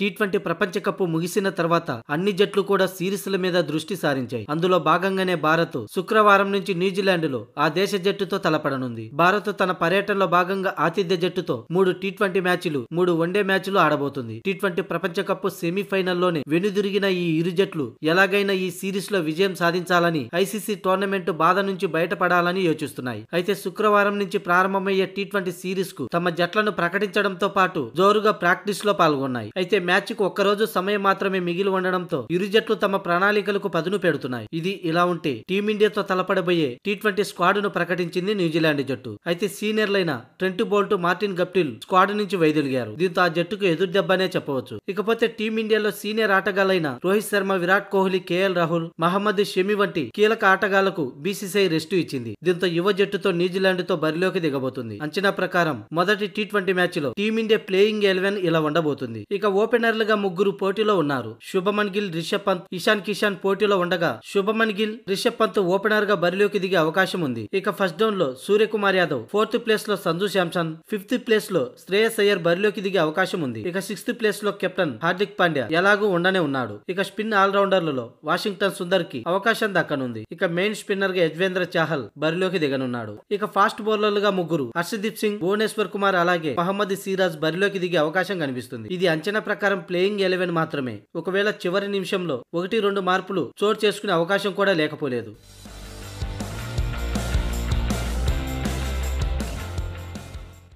tea twenty ప్రపంచ cup ముగిసిన తర్వాత అన్ని జట్లు కూడా సిరీస్ల మీద దృష్టి సారించాయి అందులో భాగంగానే భారత్ శుక్రవారం నుంచి న్యూజిలాండ్లో ఆ దేశ జట్టుతో తలపడనుంది భారత్ తన పర్యటనలో భాగంగా ఆతిథ్య జట్టుతో మూడు టీ ట్వంటీ మ్యాచ్లు మూడు వన్డే మ్యాచ్లు ఆడబోతుంది టీ ట్వంటీ ప్రపంచ కప్ సెమీఫైనల్లోనే వెనుదిరిగిన ఈ ఇరు జట్లు ఎలాగైనా ఈ సిరీస్ లో విజయం సాధించాలని ఐసీసీ టోర్నమెంట్ బాధ నుంచి బయటపడాలని యోచిస్తున్నాయి అయితే శుక్రవారం నుంచి ప్రారంభమయ్యే టీ ట్వంటీ సిరీస్ కు తమ జట్లను ప్రకటించడంతో పాటు జోరుగా ప్రాక్టీస్ లో పాల్గొన్నాయి అయితే మ్యాచ్కు ఒక్కరోజు సమయం మాత్రమే మిగిలి ఉండడంతో ఇరు జట్లు తమ ప్రణాళికలకు పదును పెడుతున్నాయి ఇది ఇలా ఉంటే టీమిండియాతో తలపడబోయే టీ ట్వంటీ స్క్వాడ్ ను ప్రకటించింది న్యూజిలాండ్ జట్టు అయితే సీనియర్లైన Trent Boult Martin Guptill squad నుంచి వైదొలిగారు దీంతో ఆ జట్టుకు ఎదురు దెబ్బనే చెప్పవచ్చు ఇకపోతే టీమిండియాలో సీనియర్ ఆటగాళ్లైన రోహిత్ శర్మ విరాట్ కోహ్లీ కేఎల్ రాహుల్ మహమ్మద్ షమి వంటి కీలక ఆటగాళ్లకు బీసీసీఐ రెస్ట్ ఇచ్చింది దీంతో యువ జట్టుతో న్యూజిలాండ్ తో బరిలోకి దిగబోతుంది అంచనా ప్రకారం మొదటి టీ ట్వంటీ మ్యాచ్ లో టీమిండియా ప్లేయింగ్ ఎలెవెన్ ఇలా ఉండబోతుంది ఇక ఓపెన్ ఓపెనర్లుగా ముగ్గురు పోటీలో ఉన్నారు శుభమన్ గిల్ రిషబ్ పంత్ ఇషాన్ కిషాన్ పోటీలో ఉండగా శుభమన్ గిల్ రిషబ్ పంత్ ఓపెనర్ గా బరిలోకి దిగే అవకాశం ఉంది ఇక ఫస్ట్ డౌన్ లో సూర్యకుమార్ యాదవ్ ఫోర్త్ ప్లేస్ లో సంజు శాంసన్ ఫిఫ్త్ ప్లేస్ లో శ్రేయస్ అయ్యర్ బరిలోకి దిగే అవకాశం ఉంది ఇక సిక్స్త్ ప్లేస్ లో కెప్టెన్ హార్దిక్ పాండ్యా ఎలాగూ ఉండనే ఉన్నాడు ఇక స్పిన్ ఆల్రౌండర్లలో వాషింగ్టన్ సుందర్ కి అవకాశం దక్కనుంది ఇక మెయిన్ స్పిన్నర్ గా యజ్వేంద్ర చాహల్ బరిలోకి దిగనున్నాడు ఇక ఫాస్ట్ బౌలర్లుగా ముగ్గురు హర్షదీప్ సింగ్ భువనేశ్వర్ కుమార్ అలాగే మహమ్మద్ సిరాజ్ బరిలోకి దిగే అవకాశం కనిపిస్తుంది ఇది అంచనా ప్రకారం ప్రకారం ప్లేయింగ్ ఎలెవెన్ మాత్రమే ఒకవేళ చివరి నిమిషంలో ఒకటి రెండు మార్పులు చోటు చేసుకునే అవకాశం కూడా లేకపోలేదు